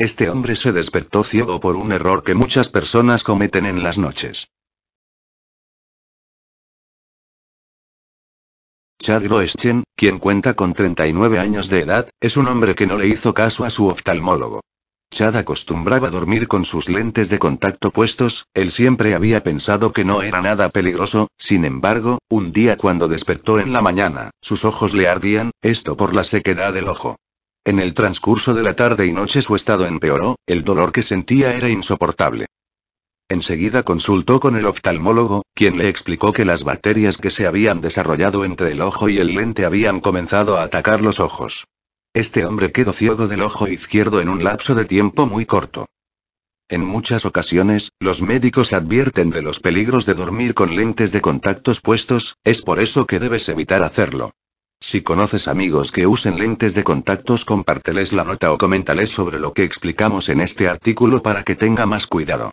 Este hombre se despertó ciego por un error que muchas personas cometen en las noches. Chad Groeschen, quien cuenta con 39 años de edad, es un hombre que no le hizo caso a su oftalmólogo. Chad acostumbraba dormir con sus lentes de contacto puestos, él siempre había pensado que no era nada peligroso, sin embargo, un día cuando despertó en la mañana, sus ojos le ardían, esto por la sequedad del ojo. En el transcurso de la tarde y noche su estado empeoró, el dolor que sentía era insoportable. Enseguida consultó con el oftalmólogo, quien le explicó que las bacterias que se habían desarrollado entre el ojo y el lente habían comenzado a atacar los ojos. Este hombre quedó ciego del ojo izquierdo en un lapso de tiempo muy corto. En muchas ocasiones, los médicos advierten de los peligros de dormir con lentes de contactos puestos, es por eso que debes evitar hacerlo. Si conoces amigos que usen lentes de contactos, compárteles la nota o coméntales sobre lo que explicamos en este artículo para que tenga más cuidado.